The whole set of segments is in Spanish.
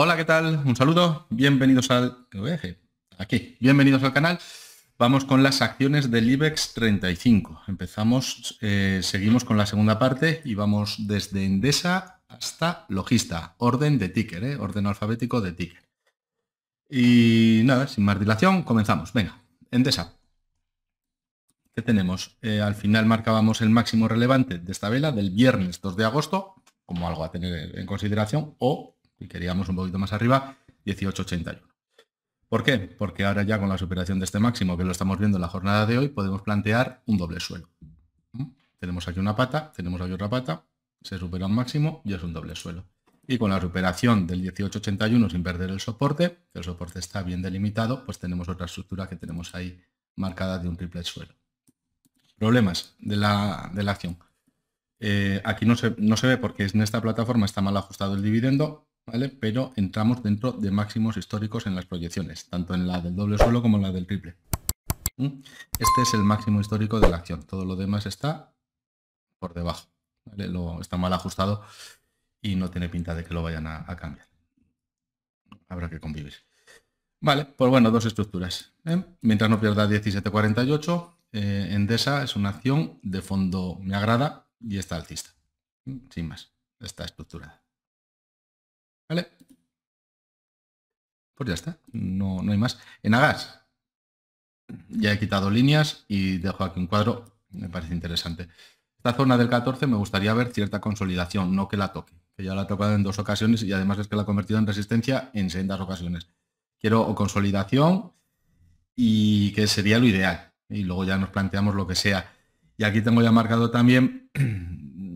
Hola, ¿qué tal? Un saludo. Bienvenidos al... Aquí, bienvenidos al canal. Vamos con las acciones del IBEX 35. Empezamos, eh, seguimos con la segunda parte y vamos desde Endesa hasta Logista. Orden de ticker, ¿eh? orden alfabético de ticker. Y nada, sin más dilación, comenzamos. Venga, Endesa. ¿Qué tenemos? Eh, al final marcábamos el máximo relevante de esta vela del viernes 2 de agosto, como algo a tener en consideración, o y queríamos un poquito más arriba, 18.81. ¿Por qué? Porque ahora ya con la superación de este máximo, que lo estamos viendo en la jornada de hoy, podemos plantear un doble suelo. Tenemos aquí una pata, tenemos aquí otra pata, se supera un máximo y es un doble suelo. Y con la superación del 1881 sin perder el soporte, que el soporte está bien delimitado, pues tenemos otra estructura que tenemos ahí marcada de un triple suelo. Problemas de la, acción. Eh, aquí no no se ve porque en esta plataforma está mal ajustado el dividendo, pero entramos dentro de máximos históricos en las proyecciones, tanto en la del doble suelo como en la del triple. Este es el máximo histórico de la acción. Todo lo demás está por debajo. Lo, está mal ajustado y no tiene pinta de que lo vayan a, cambiar. Habrá que convivir. Vale, pues bueno, dos estructuras. ¿eh? Mientras no pierda 1748, eh, Endesa es una acción de fondo me agrada y está alcista. Sin más, está estructurada. ¿Vale? Pues ya está, no, no hay más. En Agas ya he quitado líneas y dejo aquí un cuadro, me parece interesante. Esta zona del 14 me gustaría ver cierta consolidación, no que la toque, que ya la ha tocado en dos ocasiones y además es que la ha convertido en resistencia en sendas ocasiones. Quiero consolidación y que sería lo ideal. Y luego ya nos planteamos lo que sea. Y aquí tengo ya marcado también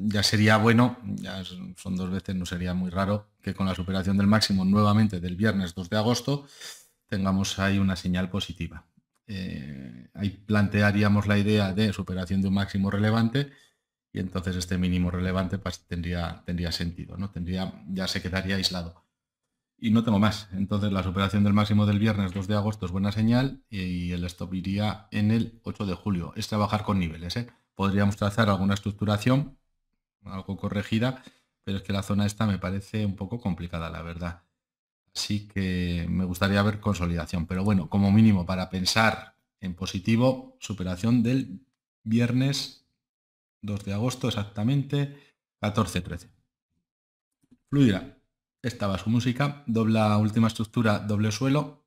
ya sería bueno, ya son dos veces, no sería muy raro que con la superación del máximo nuevamente del viernes 2 de agosto tengamos ahí una señal positiva. Eh, ahí plantearíamos la idea de superación de un máximo relevante y entonces este mínimo relevante pues, tendría, tendría sentido, ¿no? tendría, ya se quedaría aislado. Y no tengo más. Entonces la superación del máximo del viernes 2 de agosto es buena señal y el stop iría en el 8 de julio. Es trabajar con niveles. ¿eh? Podríamos trazar alguna estructuración algo corregida, pero es que la zona esta me parece un poco complicada, la verdad. Así que me gustaría ver consolidación, pero bueno, como mínimo para pensar en positivo, superación del viernes 2 de agosto exactamente, 14-13. Fluida. Estaba su música, dobla última estructura, doble suelo.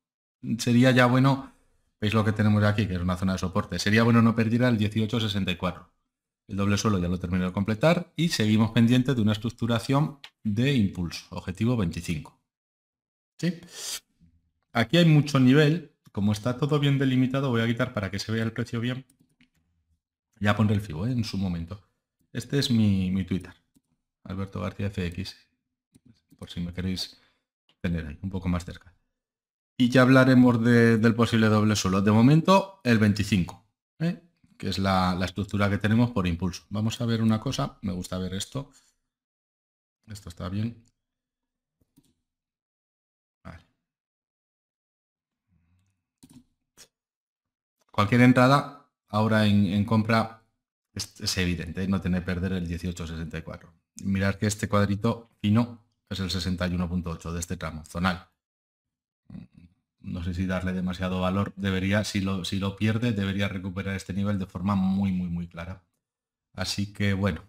Sería ya bueno, veis lo que tenemos aquí, que es una zona de soporte. Sería bueno no perder al 1864. El doble suelo ya lo terminé de completar y seguimos pendientes de una estructuración de impulso, objetivo 25. Aquí hay mucho nivel, como está todo bien delimitado, voy a quitar para que se vea el precio bien. Ya pondré el FIBO ¿eh? en su momento. Este es mi, Twitter, Alberto García FX, por si me queréis tener un poco más cerca. Y ya hablaremos del posible doble suelo. De momento, el 25 que es la, estructura que tenemos por impulso. Vamos a ver una cosa, me gusta ver esto. Esto está bien. Cualquier entrada ahora en, compra es, evidente, no tener perder el 1864. Mirar que este cuadrito fino es el 61.8 de este tramo zonal no sé si darle demasiado valor. Debería, si lo, si lo pierde, debería recuperar este nivel de forma muy, muy, muy clara. Así que bueno.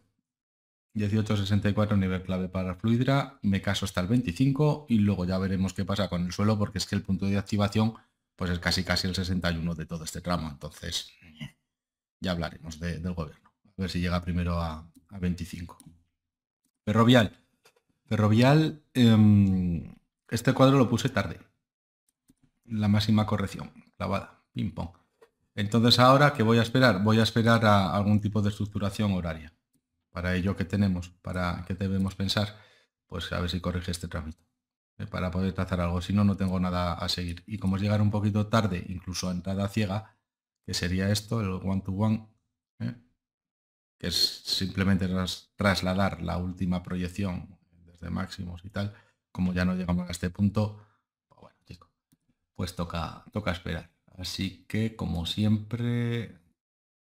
18.64 nivel clave para Fluidra, me caso hasta el 25 y luego ya veremos qué pasa con el suelo porque es que el punto de activación pues es casi casi el 61 de todo este tramo, entonces ya hablaremos del gobierno, a ver si llega primero a, 25. Ferrovial, Ferrovial, em, este cuadro lo puse tarde, la máxima corrección, clavada, ping pong. Entonces ahora, que voy a esperar? Voy a esperar a algún tipo de estructuración horaria. Para ello, que tenemos? ¿Para que debemos pensar? Pues a ver si corrige este trámite ¿eh? para poder trazar algo. Si no, no tengo nada a seguir. Y como es llegar un poquito tarde, incluso a entrada ciega, que sería esto, el one-to-one, one, ¿eh? to one que es simplemente trasladar la última proyección desde máximos y tal, como ya no llegamos a este punto, pues toca, toca esperar. Así que, como siempre,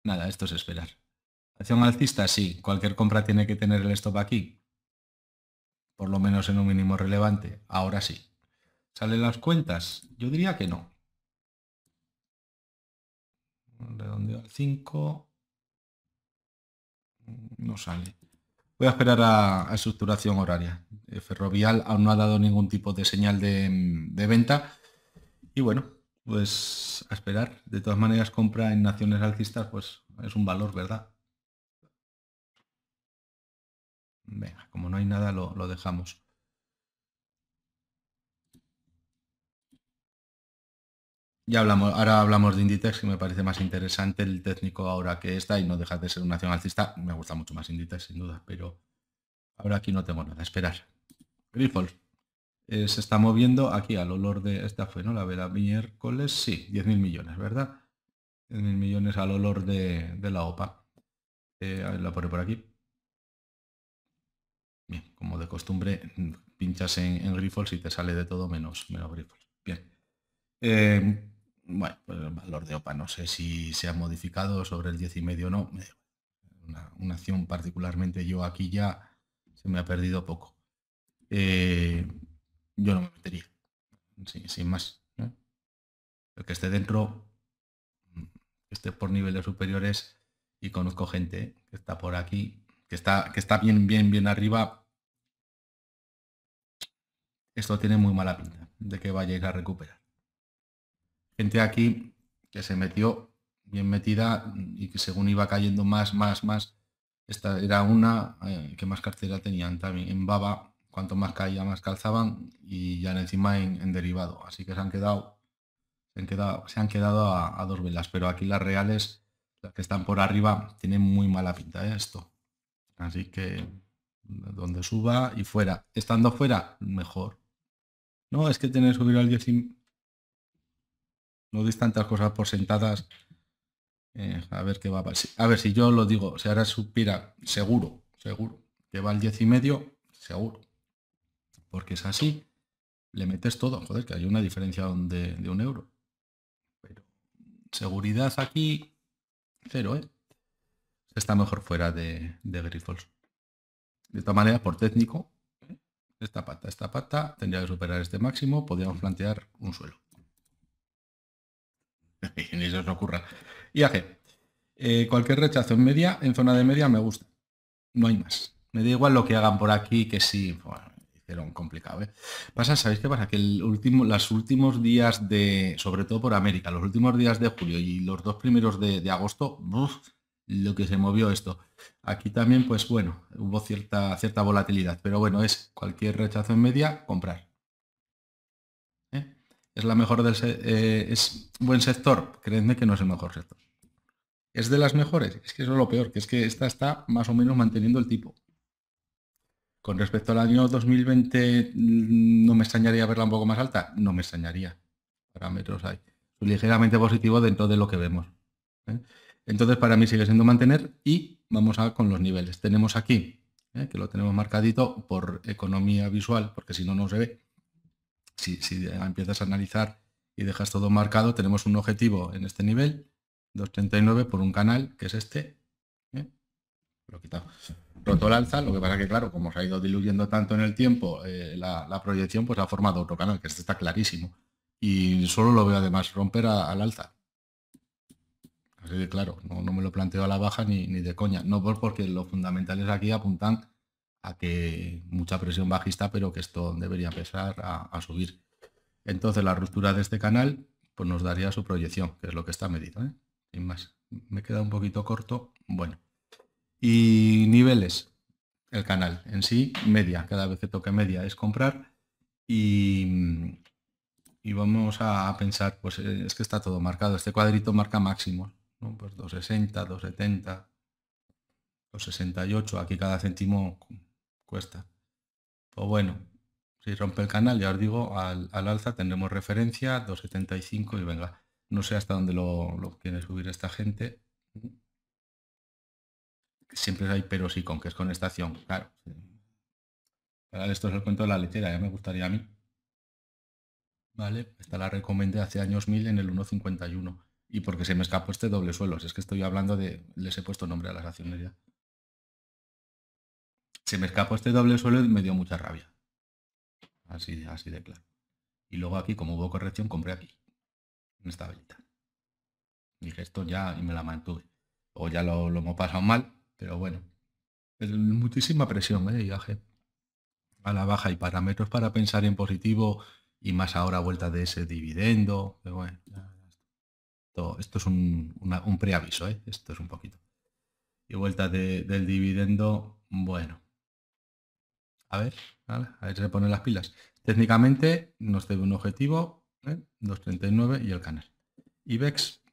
nada, esto es esperar. Acción alcista, sí, cualquier compra tiene que tener el stop aquí, por lo menos en un mínimo relevante, ahora sí. ¿Salen las cuentas? Yo diría que no. Redondeo al 5. No sale. Voy a esperar a, estructuración horaria. Eh, ferrovial aún no ha dado ningún tipo de señal de venta y bueno, pues a esperar. De todas maneras, compra en naciones alcistas, pues es un valor, ¿verdad? Venga, como no hay nada, lo, dejamos. Ya hablamos, ahora hablamos de Inditex, que me parece más interesante el técnico ahora que está y no deja de ser un nación alcista. Me gusta mucho más Inditex, sin duda, pero ahora aquí no tengo nada. a Esperar. Grifols. Eh, se está moviendo aquí al olor de, esta fue, ¿no? La vela miércoles, sí, 10.000 millones, ¿verdad? 10.000 millones al olor de, la OPA. Eh, la pone por aquí. Bien, como de costumbre, pinchas en, en y te sale de todo menos, menos Grifols. Bien. Em, bueno, pues el valor de OPA no sé si se ha modificado sobre el y o no. Una, una, acción particularmente yo aquí ya se me ha perdido poco. Eh, yo no me metería. sin más. El que esté dentro, que esté por niveles superiores y conozco gente que está por aquí, que está, que está bien, bien, bien arriba. Esto tiene muy mala pinta de que vaya a a recuperar. Gente aquí que se metió bien metida y que según iba cayendo más, más, más, esta era una eh, que más cartera tenían también en Baba, cuanto más caía, más calzaban y ya encima en, derivado. Así que se han quedado, se han quedado, a, dos velas, pero aquí las reales, las que están por arriba, tienen muy mala pinta ¿eh? esto. Así que donde suba y fuera. Estando fuera, mejor. No, es que tener que subir al 10 y... No dis tantas cosas por sentadas. Eh, a ver qué va a pasar. A ver si yo lo digo, si ahora supiera, seguro, seguro, que va al 10 y medio, seguro porque es así, le metes todo. Joder, que hay una diferencia de, un euro. Pero seguridad aquí, cero, ¿eh? Está mejor fuera de, de Grifols. De esta manera, por técnico, ¿eh? esta pata, esta pata tendría que superar este máximo, podríamos plantear un suelo. Ni se os ocurra. Y Eh, cualquier rechazo en media, en zona de media, me gusta. No hay más. Me da igual lo que hagan por aquí, que sí. Pero complicado, ¿eh? Pasa, ¿sabéis qué pasa? Que el último, los últimos días de, sobre todo por América, los últimos días de julio y los dos primeros de, agosto, lo que se movió esto. Aquí también, pues bueno, hubo cierta, cierta volatilidad, pero bueno, es cualquier rechazo en media, comprar. ¿Eh? ¿Es la mejor del eh, es buen sector? Creedme que no es el mejor sector. ¿Es de las mejores? Es que eso es lo peor, que es que esta está más o menos manteniendo el tipo. Con respecto al año 2020, mm, ¿no me extrañaría verla un poco más alta? No me extrañaría. Parámetros hay. Ligeramente positivo dentro de lo que vemos. ¿eh? Entonces, para mí sigue siendo mantener y vamos a con los niveles. Tenemos aquí, ¿eh? que lo tenemos marcadito por economía visual, porque si no, no se ve. Si, si empiezas a analizar y dejas todo marcado, tenemos un objetivo en este nivel, 239 por un canal, que es este, lo he quitado. Roto el alza, lo que pasa que, claro, como se ha ido diluyendo tanto en el tiempo eh, la, proyección, pues ha formado otro canal, que este está clarísimo. Y solo lo veo además romper al alza. Así que, claro, no, no, me lo planteo a la baja ni, ni de coña. No por porque los fundamentales aquí apuntan a que mucha presión bajista, pero que esto debería empezar a, subir. Entonces la ruptura de este canal pues nos daría su proyección, que es lo que está medido. ¿eh? Sin más, me queda un poquito corto. Bueno. Y niveles, el canal en sí, media, cada vez que toque media es comprar. Y, y vamos a pensar, pues eh, es que está todo marcado, este cuadrito marca máximo, ¿no? pues 260, 270, 268, aquí cada céntimo cuesta. Pues bueno, si rompe el canal, ya os digo, al, alza tendremos referencia 275 y venga, no sé hasta dónde lo, lo quiere subir esta gente siempre hay pero sí, con que es con esta acción? claro. esto es el cuento de la lechera, ya me gustaría a mí. Vale, esta la recomendé hace años mil en el 1.51. Y porque se me escapó este doble suelo, si es que estoy hablando de... Les he puesto nombre a las acciones ya. Se me escapó este doble suelo y me dio mucha rabia. Así, así de claro. Y luego aquí, como hubo corrección, compré aquí. En esta velita. Dije esto ya y me la mantuve. O ya lo hemos pasado mal, pero bueno, muchísima presión ¿eh? de viaje a la baja y parámetros para pensar en positivo y más ahora vuelta de ese dividendo. bueno, esto es un, preaviso, ¿eh? esto es un poquito. Y vuelta del dividendo, bueno. A ver, a ver si se ponen las pilas. Técnicamente nos debe un objetivo, ¿eh? 2.39 y el canal. IBEX,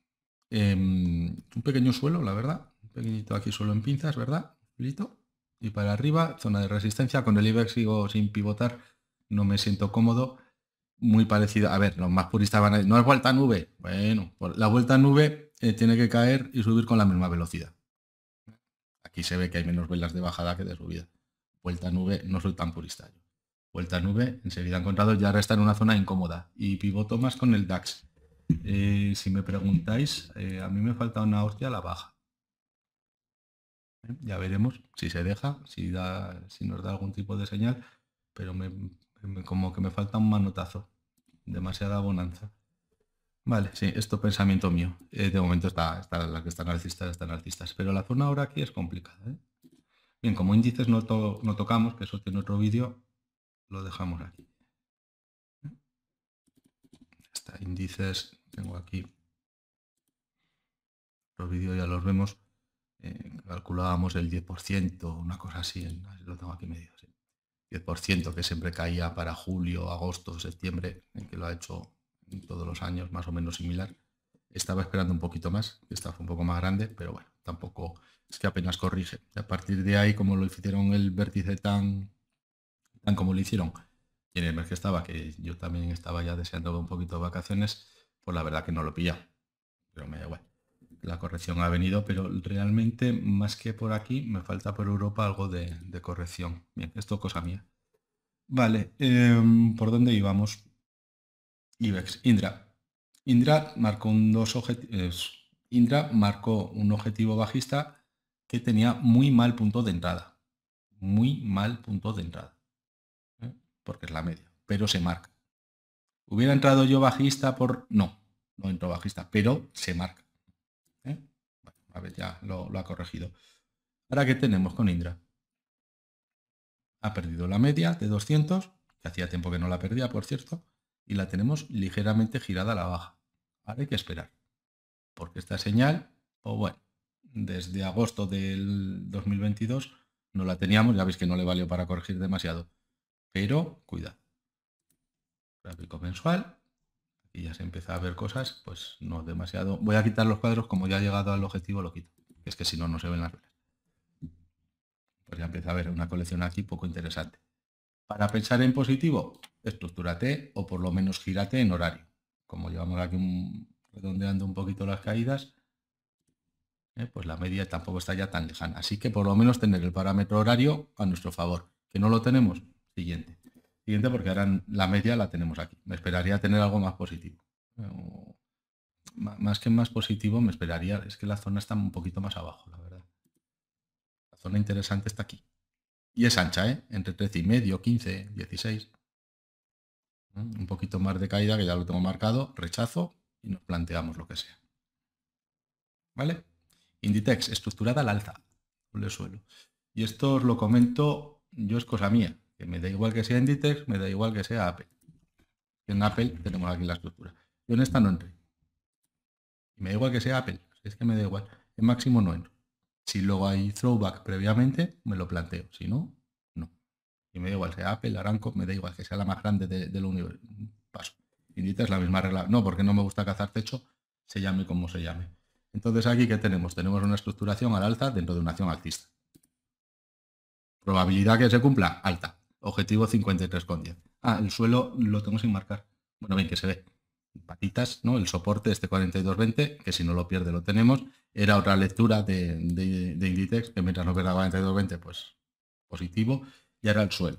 em, un pequeño suelo, la verdad, Pequeñito aquí solo en pinzas, ¿verdad? Listo. Y para arriba, zona de resistencia. Con el IBEX sigo sin pivotar. No me siento cómodo. Muy parecido. A ver, los más puristas van a decir, no es vuelta a nube. Bueno, la vuelta a nube eh, tiene que caer y subir con la misma velocidad. Aquí se ve que hay menos velas de bajada que de subida. Vuelta a nube, no soy tan purista. Yo. Vuelta a nube, enseguida he encontrado, ya resta en una zona incómoda. Y pivoto más con el DAX. Eh, si me preguntáis, eh, a mí me falta una hostia a la baja. Ya veremos si se deja, si, da, si nos da algún tipo de señal, pero como que me falta un manotazo. Demasiada bonanza. Vale, sí, esto pensamiento mío. Eh, de momento está, la que están está están artistas. Pero la zona ahora aquí es complicada. ¿eh? Bien, como índices no, no tocamos, que eso tiene otro vídeo, lo dejamos aquí. Está índices, tengo aquí. Los vídeos ya los vemos. Eh, calculábamos el 10%, una cosa así, lo tengo aquí medio, 10% que siempre caía para julio, agosto, septiembre, en que lo ha hecho todos los años más o menos similar. Estaba esperando un poquito más, esta fue un poco más grande, pero bueno, tampoco es que apenas corrige. A partir de ahí, como lo hicieron el vértice tan, tan como lo hicieron, y en el mes que estaba, que yo también estaba ya deseando un poquito de vacaciones, pues la verdad que no lo pilla, pero me da igual la corrección ha venido, pero realmente más que por aquí me falta por Europa algo de, corrección. Bien, esto cosa mía. Vale, em, ¿por dónde íbamos? IBEX, Indra. Indra marcó un dos Indra marcó un objetivo bajista que tenía muy mal punto de entrada. Muy mal punto de entrada. ¿eh? Porque es la media. Pero se marca. ¿Hubiera entrado yo bajista por.? No, no entró bajista, pero se marca. A ver, ya lo, ha corregido. Ahora, que tenemos con Indra? Ha perdido la media de 200, que hacía tiempo que no la perdía, por cierto, y la tenemos ligeramente girada a la baja. Ahora hay que esperar, porque esta señal, o pues bueno, desde agosto del 2022 no la teníamos, ya veis que no le valió para corregir demasiado, pero cuidado. Gráfico mensual, y ya se empieza a ver cosas, pues no demasiado. Voy a quitar los cuadros, como ya ha llegado al objetivo lo quito, es que si no, no se ven las velas. Pues ya empieza a ver una colección aquí poco interesante. Para pensar en positivo, estructúrate o por lo menos gírate en horario. Como llevamos aquí un, redondeando un poquito las caídas, eh, pues la media tampoco está ya tan lejana. Así que por lo menos tener el parámetro horario a nuestro favor. ¿Que no lo tenemos? Siguiente siguiente porque ahora la media la tenemos aquí. Me esperaría tener algo más positivo. más que más positivo, me esperaría, es que la zona está un poquito más abajo, la verdad. La zona interesante está aquí. Y es ancha, ¿eh? Entre 13 y medio, 15, 16. Mm, un poquito más de caída, que ya lo tengo marcado, rechazo y nos planteamos lo que sea. ¿Vale? Inditex, estructurada al alza, suelo. Y esto os lo comento, yo es cosa mía, que me da igual que sea Inditex, me da igual que sea Apple. En Apple tenemos aquí la estructura. Yo en esta no entré. Y me da igual que sea Apple. Es que me da igual. En máximo no entro. Si luego hay throwback previamente, me lo planteo. Si no, no. Y me da igual sea Apple, Aranco, me da igual que sea la más grande del universo. Paso. Inditex, la misma regla. No, porque no me gusta cazar techo, se llame como se llame. Entonces aquí, ¿qué tenemos? Tenemos una estructuración al alza dentro de una acción alcista. Probabilidad que se cumpla, alta objetivo 53,10. Ah, el suelo lo tengo sin marcar. Bueno, bien, que se ve. Patitas, ¿no? El soporte, este 42,20, que si no lo pierde lo tenemos. Era otra lectura de, Inditex, que mientras no pierda 42,20, pues positivo. Y ahora el suelo.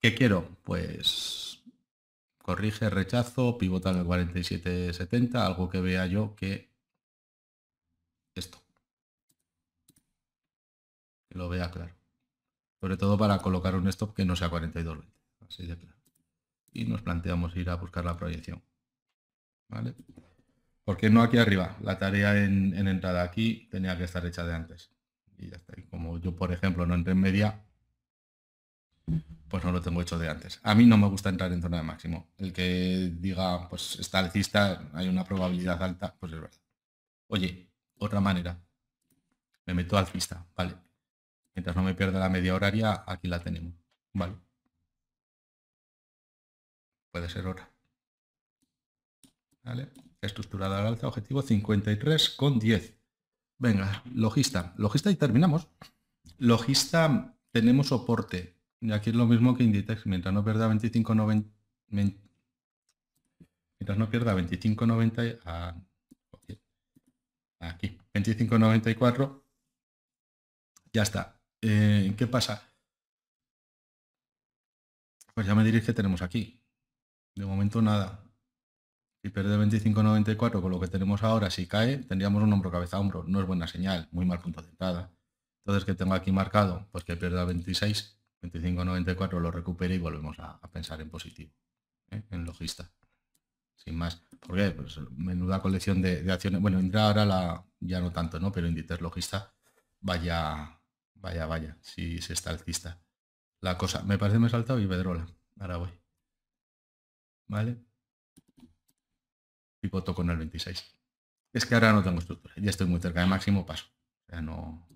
¿Qué quiero? Pues corrige, rechazo, pivota en el 47,70, algo que vea yo que esto. Que lo vea claro. Sobre todo para colocar un stop que no sea 42. Así de Y nos planteamos ir a buscar la proyección. ¿Vale? Porque no aquí arriba. La tarea en, entrada aquí tenía que estar hecha de antes. Y ya está. como yo, por ejemplo, no entré en media, pues no lo tengo hecho de antes. A mí no me gusta entrar en zona de máximo. El que diga, pues está alcista, hay una probabilidad alta, pues es verdad. Oye, otra manera. Me meto alcista, vale. Mientras no me pierda la media horaria, aquí la tenemos. Vale. Puede ser hora. Estructurada al alza, objetivo con 53 10. Venga, logista. Logista y terminamos. Logista tenemos soporte. Y aquí es lo mismo que Inditex. Mientras no pierda 25,90... Mientras no pierda 25,90... Ah, aquí. 25,94. Ya está. Eh, ¿Qué pasa? Pues ya me diréis que tenemos aquí. De momento nada. Si pierde 25.94 con lo que tenemos ahora, si cae, tendríamos un hombro cabeza hombro. No es buena señal, muy mal punto de entrada. Entonces, que tengo aquí marcado? Pues que pierda 26, 25.94 lo recupere y volvemos a, pensar en positivo, ¿eh? en logista. Sin más. ¿Por qué? Pues menuda colección de, acciones. Bueno, entra ahora la, ya no tanto, ¿no? Pero Inditex logista, vaya Vaya, vaya, si se está alcista. La cosa, me parece me he saltado y Pedrola. Ahora voy. Vale. toco con el 26. Es que ahora no tengo estructura. Ya estoy muy cerca de máximo paso. Ya no...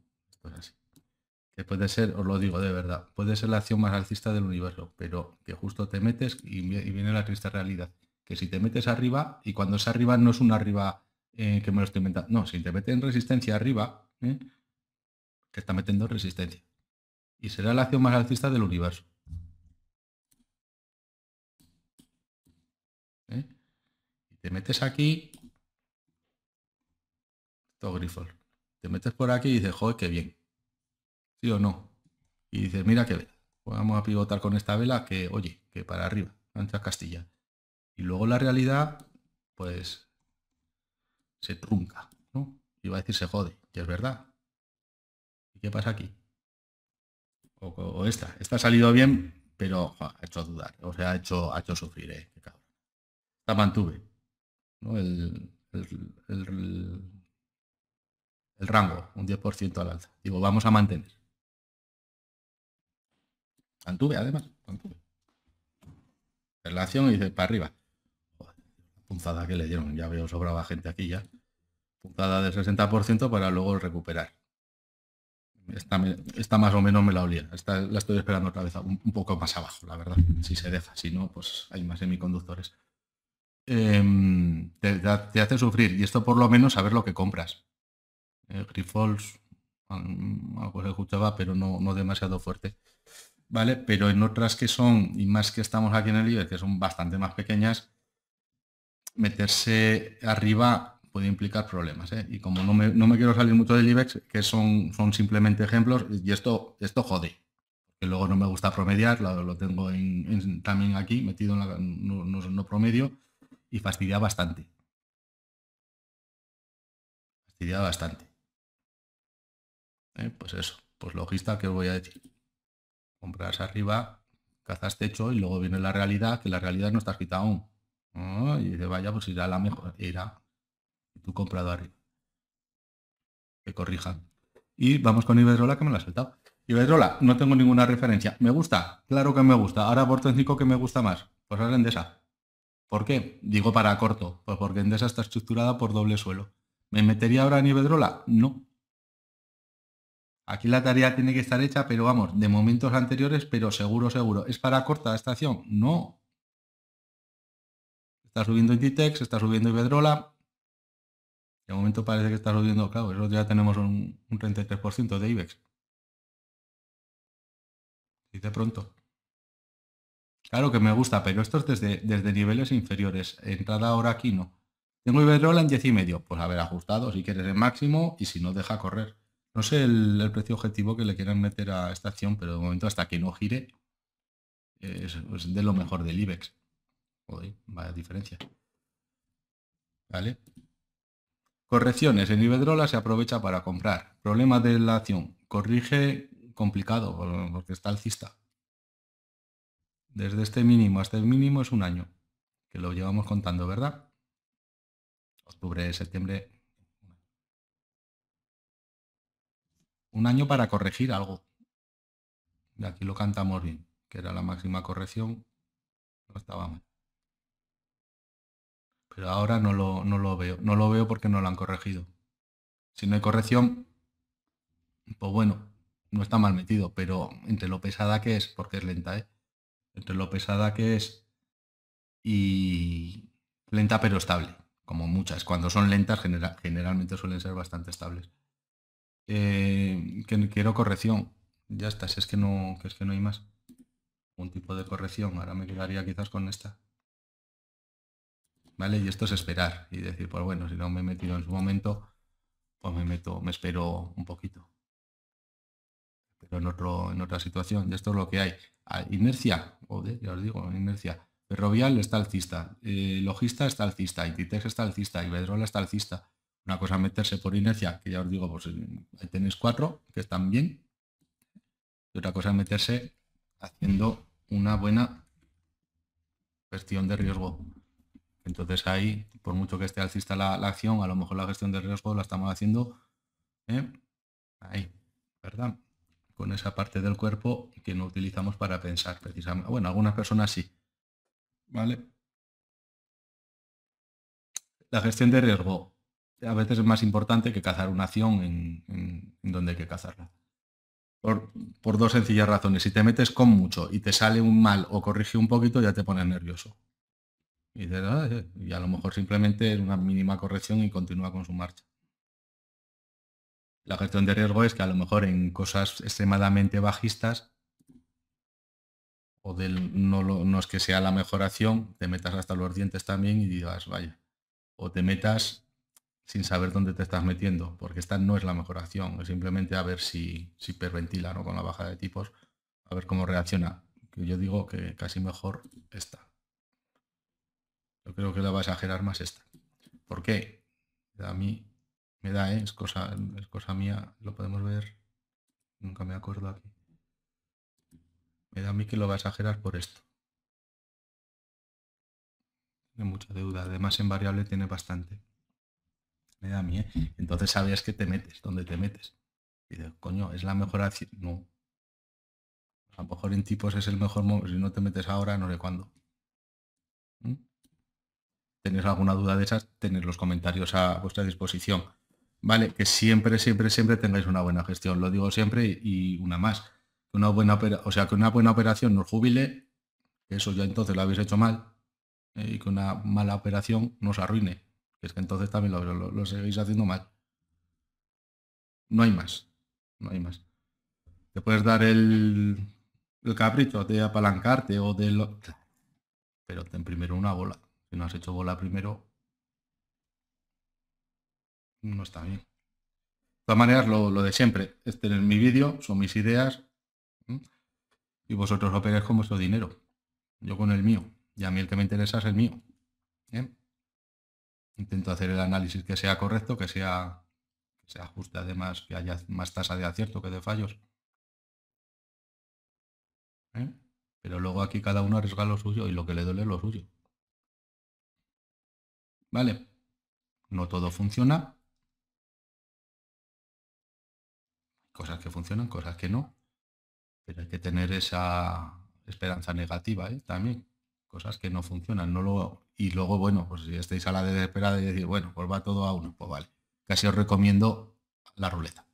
Que puede ser, os lo digo de verdad, puede ser la acción más alcista del universo, pero que justo te metes y, viene la triste realidad. Que si te metes arriba, y cuando es arriba no es un arriba eh, que me lo estoy inventando, no, si te metes en resistencia arriba, ¿eh? que está metiendo resistencia. Y será la acción más alcista del universo. ¿Eh? Y te metes aquí. Te metes por aquí y dices, joder, qué bien. ¿Sí o no? Y dices, mira qué vela. Pues vamos a pivotar con esta vela que, oye, que para arriba, ancha Castilla. Y luego la realidad, pues, se trunca, ¿no? va a decir se jode, que es verdad, ¿qué pasa aquí? O, esta, está ha salido bien, pero ha hecho dudar, o sea, ha hecho, ha hecho sufrir, eh, La mantuve, El, rango, un 10% al alza. Digo, vamos a mantener. Mantuve, además, Relación y dice, para arriba. punzada que le dieron, ya veo, sobraba gente aquí ya. Punzada del 60% para luego recuperar esta, más o menos me la olía. la estoy esperando otra vez un, poco más abajo, la verdad. Si se deja, si no, pues hay más semiconductores. Em, te, hace sufrir. Y esto por lo menos saber lo que compras. Eh, Grifols, algo se escuchaba, pero no, demasiado fuerte. ¿Vale? Pero en otras que son, y más que estamos aquí en el IBEX, que son bastante más pequeñas, meterse arriba puede implicar problemas. ¿eh? Y como no me, no me, quiero salir mucho del IBEX, que son, son simplemente ejemplos, y esto, esto jode, que luego no me gusta promediar, lo, tengo en, también aquí metido en la, no, no, promedio, y fastidia bastante. Fastidia bastante. Eh, pues eso, pues logista, que os voy a decir? Compras arriba, cazas techo y luego viene la realidad, que la realidad no está escrita aún. Ah, y dice, vaya, pues irá la mejor, irá, tu arriba. que corrijan. Y vamos con Iberdrola, que me la ha saltado. Iberdrola, no tengo ninguna referencia. ¿Me gusta? Claro que me gusta. Ahora por técnico que me gusta más. Pues ahora Endesa. ¿Por qué? Digo para corto. Pues porque Endesa está estructurada por doble suelo. ¿Me metería ahora en Iberdrola? No. Aquí la tarea tiene que estar hecha, pero vamos, de momentos anteriores, pero seguro, seguro. ¿Es para corta la estación? No. Está subiendo Inditex, está subiendo Iberdrola, de momento parece que está subiendo, claro, eso ya tenemos un, 33% de IBEX. Y de pronto. Claro que me gusta, pero esto es desde, desde niveles inferiores. Entrada ahora aquí no. Tengo Iberdrola en 10 y medio. Pues haber ajustado, si quieres el máximo y si no, deja correr. No sé el, precio objetivo que le quieran meter a esta acción, pero de momento hasta que no gire, es, de lo mejor del IBEX. hoy vaya diferencia. ¿Vale? Correcciones. En Ibedrola se aprovecha para comprar. Problema de la acción. Corrige complicado porque está alcista. Desde este mínimo hasta el mínimo es un año que lo llevamos contando, ¿verdad? Octubre, septiembre. Un año para corregir algo. Y aquí lo cantamos bien, que era la máxima corrección. No estaba pero ahora no lo, no lo veo. No lo veo porque no lo han corregido. Si no hay corrección, pues bueno, no está mal metido, pero entre lo pesada que es, porque es lenta, ¿eh? Entre lo pesada que es y lenta pero estable, como muchas. Cuando son lentas generalmente suelen ser bastante estables. Eh, quiero corrección. Ya está, si es que no, es que no hay más. Un tipo de corrección. Ahora me quedaría quizás con esta. ¿vale? Y esto es esperar y decir, pues bueno, si no me he metido en su momento, pues me meto, me espero un poquito. Pero en, otro, en otra situación, y esto es lo que hay. Inercia, ya os digo, inercia. Ferrovial está alcista, eh, Logista está alcista, intitex está alcista, Iberdrola está alcista. Una cosa meterse por inercia, que ya os digo, pues eh, tenéis cuatro que están bien. Y otra cosa es meterse haciendo una buena gestión de riesgo. Entonces ahí, por mucho que esté alcista la, acción, a lo mejor la gestión de riesgo la estamos haciendo ¿eh? ahí, ¿verdad? Con esa parte del cuerpo que no utilizamos para pensar precisamente. Bueno, algunas personas sí. ¿Vale? La gestión de riesgo a veces es más importante que cazar una acción en, donde hay que cazarla. por, dos sencillas razones. Si te metes con mucho y te sale un mal o corrige un poquito, ya te pones nervioso. Ah, eh", y, a lo mejor simplemente es una mínima corrección y continúa con su marcha. La gestión de riesgo es que a lo mejor en cosas extremadamente bajistas o del, no, es que sea la mejor acción, te metas hasta los dientes también y digas, vaya, o te metas sin saber dónde te estás metiendo, porque esta no es la mejor acción, es simplemente a ver si, si perventila con la baja de tipos, a ver cómo reacciona. Yo digo que casi mejor está yo creo que la va a exagerar más esta. ¿Por qué? A mí me da, ¿eh? es, cosa, es cosa mía, lo podemos ver. Nunca me acuerdo aquí. Me da a mí que lo va a exagerar por esto. Tiene mucha deuda. Además en variable tiene bastante. Me da a mí, ¿eh? Entonces sabías que te metes, dónde te metes. Y dices, coño, es la mejor acción. No. A lo mejor en tipos es el mejor Si no te metes ahora, no sé cuándo. ¿Mm? tenéis alguna duda de esas, tenéis los comentarios a vuestra disposición. Vale, que siempre, siempre, siempre tengáis una buena gestión, lo digo siempre y una más. Una buena, o sea, que una buena operación nos jubile, que eso ya entonces lo habéis hecho mal, eh, y que una mala operación nos arruine, es que entonces también lo, lo, seguís haciendo mal. No hay más, no hay más. Te puedes dar el, el capricho de apalancarte o de lo... Pero ten primero una bola. Si no has hecho bola primero, no está bien. De todas maneras, lo, de siempre. Este es mi vídeo, son mis ideas. Y vosotros lo pegáis con vuestro dinero. Yo con el mío. Y a mí el que me interesa es el mío. ¿eh? Intento hacer el análisis que sea correcto, que sea, que justo, además, que haya más tasa de acierto que de fallos. ¿eh? Pero luego aquí cada uno arriesga lo suyo y lo que le duele es lo suyo. ¿Vale? No todo funciona. Cosas que funcionan, cosas que no. Pero hay que tener esa esperanza negativa ¿eh? también. Cosas que no funcionan. No lo... Y luego, bueno, pues si estáis a la desesperada y decir, bueno, pues va todo a uno, pues vale. Casi os recomiendo la ruleta.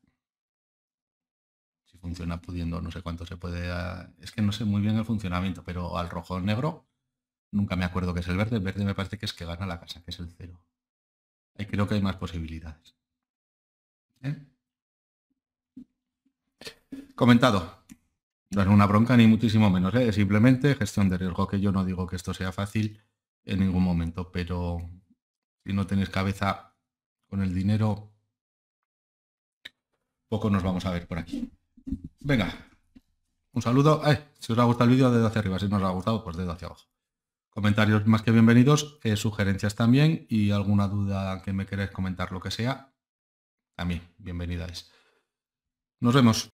Si funciona pudiendo, no sé cuánto se puede... Ah, es que no sé muy bien el funcionamiento, pero al rojo o negro Nunca me acuerdo que es el verde. verde me parece que es que gana la casa, que es el cero. Ahí creo que hay más posibilidades. ¿Eh? Comentado. No es una bronca ni muchísimo menos. ¿eh? Simplemente gestión de riesgo, que yo no digo que esto sea fácil en ningún momento, pero si no tenéis cabeza con el dinero, poco nos vamos a ver por aquí. Venga, un saludo. ¡Eh! si os ha gustado el vídeo, dedo hacia arriba. Si no os ha gustado, pues dedo hacia abajo. Comentarios más que bienvenidos, eh, sugerencias también y alguna duda que me querés comentar, lo que sea, a también bienvenidas. Nos vemos.